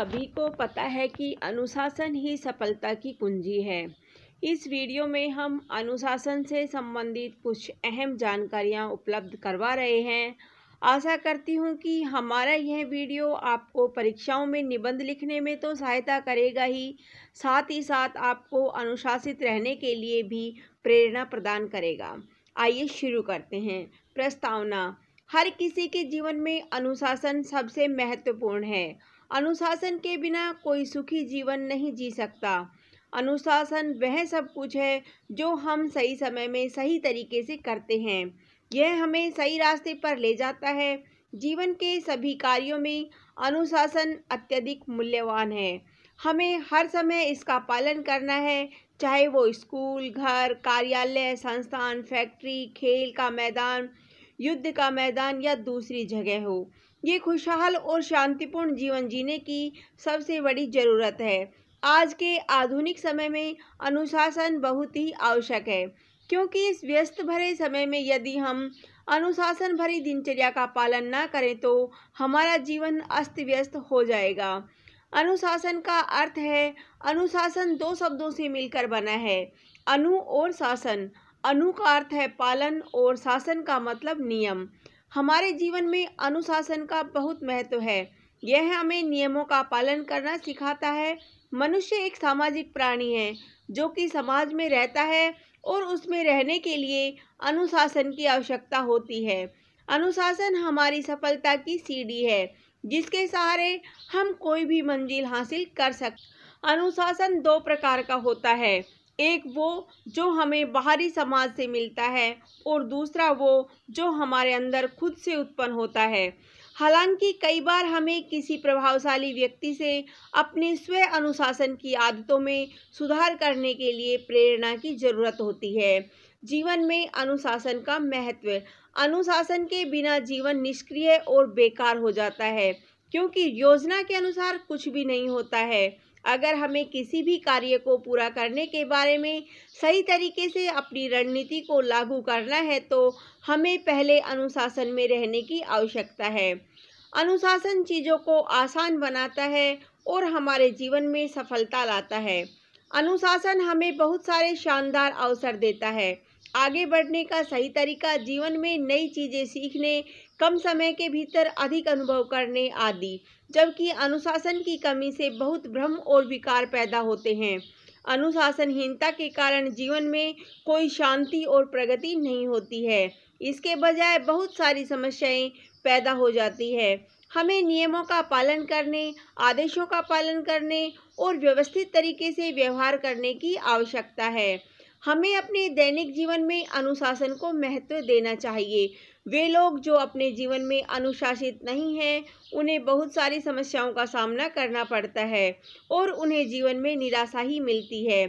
सभी को पता है कि अनुशासन ही सफलता की कुंजी है इस वीडियो में हम अनुशासन से संबंधित कुछ अहम जानकारियां उपलब्ध करवा रहे हैं आशा करती हूं कि हमारा यह वीडियो आपको परीक्षाओं में निबंध लिखने में तो सहायता करेगा ही साथ ही साथ आपको अनुशासित रहने के लिए भी प्रेरणा प्रदान करेगा आइए शुरू करते हैं प्रस्तावना हर किसी के जीवन में अनुशासन सबसे महत्वपूर्ण है अनुशासन के बिना कोई सुखी जीवन नहीं जी सकता अनुशासन वह सब कुछ है जो हम सही समय में सही तरीके से करते हैं यह हमें सही रास्ते पर ले जाता है जीवन के सभी कार्यों में अनुशासन अत्यधिक मूल्यवान है हमें हर समय इसका पालन करना है चाहे वो स्कूल घर कार्यालय संस्थान फैक्ट्री खेल का मैदान युद्ध का मैदान या दूसरी जगह हो ये खुशहाल और शांतिपूर्ण जीवन जीने की सबसे बड़ी ज़रूरत है आज के आधुनिक समय में अनुशासन बहुत ही आवश्यक है क्योंकि इस व्यस्त भरे समय में यदि हम अनुशासन भरी दिनचर्या का पालन ना करें तो हमारा जीवन अस्त व्यस्त हो जाएगा अनुशासन का अर्थ है अनुशासन दो शब्दों से मिलकर बना है अनु और शासन अनु का अर्थ है पालन और शासन का मतलब नियम हमारे जीवन में अनुशासन का बहुत महत्व है यह हमें नियमों का पालन करना सिखाता है मनुष्य एक सामाजिक प्राणी है जो कि समाज में रहता है और उसमें रहने के लिए अनुशासन की आवश्यकता होती है अनुशासन हमारी सफलता की सीढ़ी है जिसके सहारे हम कोई भी मंजिल हासिल कर सकते अनुशासन दो प्रकार का होता है एक वो जो हमें बाहरी समाज से मिलता है और दूसरा वो जो हमारे अंदर खुद से उत्पन्न होता है हालांकि कई बार हमें किसी प्रभावशाली व्यक्ति से अपने स्व अनुशासन की आदतों में सुधार करने के लिए प्रेरणा की ज़रूरत होती है जीवन में अनुशासन का महत्व अनुशासन के बिना जीवन निष्क्रिय और बेकार हो जाता है क्योंकि योजना के अनुसार कुछ भी नहीं होता है अगर हमें किसी भी कार्य को पूरा करने के बारे में सही तरीके से अपनी रणनीति को लागू करना है तो हमें पहले अनुशासन में रहने की आवश्यकता है अनुशासन चीज़ों को आसान बनाता है और हमारे जीवन में सफलता लाता है अनुशासन हमें बहुत सारे शानदार अवसर देता है आगे बढ़ने का सही तरीका जीवन में नई चीज़ें सीखने कम समय के भीतर अधिक अनुभव करने आदि जबकि अनुशासन की कमी से बहुत भ्रम और विकार पैदा होते हैं अनुशासनहीनता के कारण जीवन में कोई शांति और प्रगति नहीं होती है इसके बजाय बहुत सारी समस्याएं पैदा हो जाती है हमें नियमों का पालन करने आदेशों का पालन करने और व्यवस्थित तरीके से व्यवहार करने की आवश्यकता है हमें अपने दैनिक जीवन में अनुशासन को महत्व देना चाहिए वे लोग जो अपने जीवन में अनुशासित नहीं हैं उन्हें बहुत सारी समस्याओं का सामना करना पड़ता है और उन्हें जीवन में निराशा ही मिलती है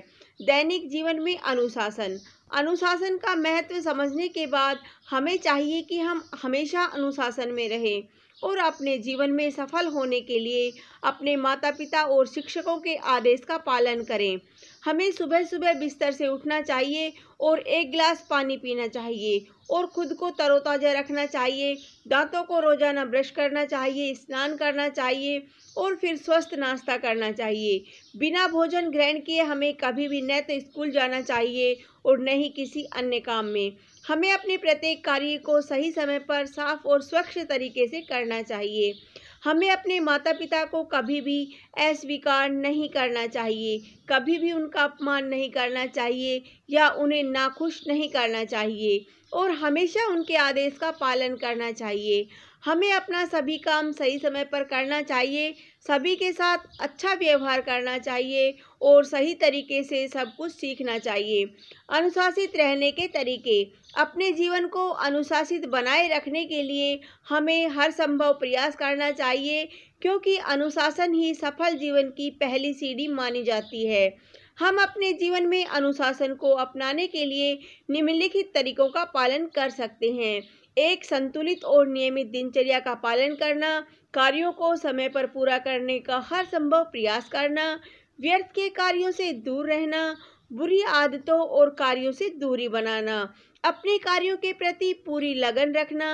दैनिक जीवन में अनुशासन अनुशासन का महत्व समझने के बाद हमें चाहिए कि हम हमेशा अनुशासन में रहें और अपने जीवन में सफल होने के लिए अपने माता पिता और शिक्षकों के आदेश का पालन करें हमें सुबह सुबह बिस्तर से उठना चाहिए और एक गिलास पानी पीना चाहिए और खुद को तरोताज़ा रखना चाहिए दांतों को रोज़ाना ब्रश करना चाहिए स्नान करना चाहिए और फिर स्वस्थ नाश्ता करना चाहिए बिना भोजन ग्रहण किए हमें कभी भी न तो स्कूल जाना चाहिए और न ही किसी अन्य काम में हमें अपने प्रत्येक कार्य को सही समय पर साफ और स्वच्छ तरीके से करना चाहिए हमें अपने माता पिता को कभी भी अस्वीकार नहीं करना चाहिए कभी भी उनका अपमान नहीं करना चाहिए या उन्हें नाखुश नहीं करना चाहिए और हमेशा उनके आदेश का पालन करना चाहिए हमें अपना सभी काम सही समय पर करना चाहिए सभी के साथ अच्छा व्यवहार करना चाहिए और सही तरीके से सब कुछ सीखना चाहिए अनुशासित रहने के तरीके अपने जीवन को अनुशासित बनाए रखने के लिए हमें हर संभव प्रयास करना चाहिए क्योंकि अनुशासन ही सफल जीवन की पहली सीढ़ी मानी जाती है हम अपने जीवन में अनुशासन को अपनाने के लिए निम्नलिखित तरीकों का पालन कर सकते हैं एक संतुलित और नियमित दिनचर्या का पालन करना कार्यों को समय पर पूरा करने का हर संभव प्रयास करना व्यर्थ के कार्यों से दूर रहना बुरी आदतों और कार्यों से दूरी बनाना अपने कार्यों के प्रति पूरी लगन रखना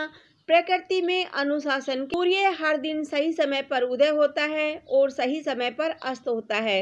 प्रकृति में अनुशासन सूर्य हर दिन सही समय पर उदय होता है और सही समय पर अस्त होता है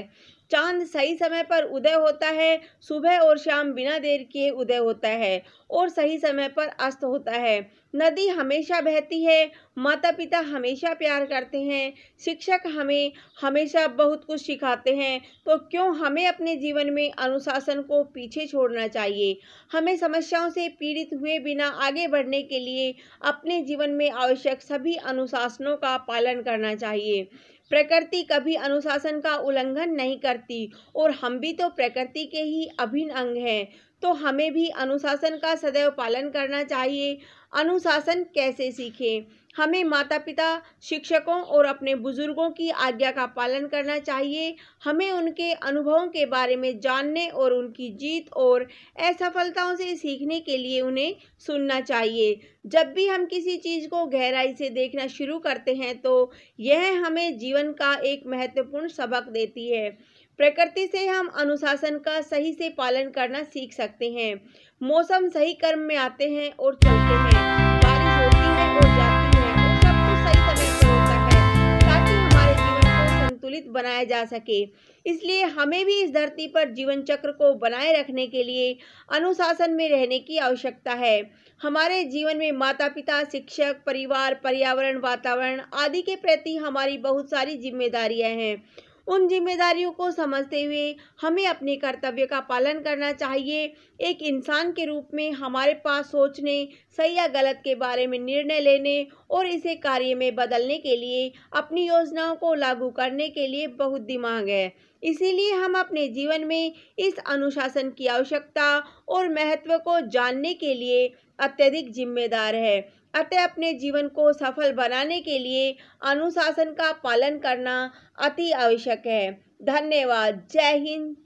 चांद सही समय पर उदय होता है सुबह और शाम बिना देर किए उदय होता है और सही समय पर अस्त होता है नदी हमेशा बहती है माता पिता हमेशा प्यार करते हैं शिक्षक हमें हमेशा बहुत कुछ सिखाते हैं तो क्यों हमें अपने जीवन में अनुशासन को पीछे छोड़ना चाहिए हमें समस्याओं से पीड़ित हुए बिना आगे बढ़ने के लिए अपने जीवन में आवश्यक सभी अनुशासनों का पालन करना चाहिए प्रकृति कभी अनुशासन का उल्लंघन नहीं करती और हम भी तो प्रकृति के ही अभिन्न अंग हैं तो हमें भी अनुशासन का सदैव पालन करना चाहिए अनुशासन कैसे सीखें हमें माता पिता शिक्षकों और अपने बुज़ुर्गों की आज्ञा का पालन करना चाहिए हमें उनके अनुभवों के बारे में जानने और उनकी जीत और असफलताओं से सीखने के लिए उन्हें सुनना चाहिए जब भी हम किसी चीज़ को गहराई से देखना शुरू करते हैं तो यह हमें जीवन का एक महत्वपूर्ण सबक देती है प्रकृति से हम अनुशासन का सही से पालन करना सीख सकते हैं मौसम सही कर्म में आते हैं और चलते हैं बारिश होती है और जाती संतुलित बनाया जा सके इसलिए हमें भी इस धरती पर जीवन चक्र को बनाए रखने के लिए अनुशासन में रहने की आवश्यकता है हमारे जीवन में माता पिता शिक्षक परिवार पर्यावरण वातावरण आदि के प्रति हमारी बहुत सारी जिम्मेदारियां हैं उन जिम्मेदारियों को समझते हुए हमें अपने कर्तव्य का पालन करना चाहिए एक इंसान के रूप में हमारे पास सोचने सही या गलत के बारे में निर्णय लेने और इसे कार्य में बदलने के लिए अपनी योजनाओं को लागू करने के लिए बहुत दिमाग है इसीलिए हम अपने जीवन में इस अनुशासन की आवश्यकता और महत्व को जानने के लिए अत्यधिक जिम्मेदार है अतः अपने जीवन को सफल बनाने के लिए अनुशासन का पालन करना अति आवश्यक है धन्यवाद जय हिंद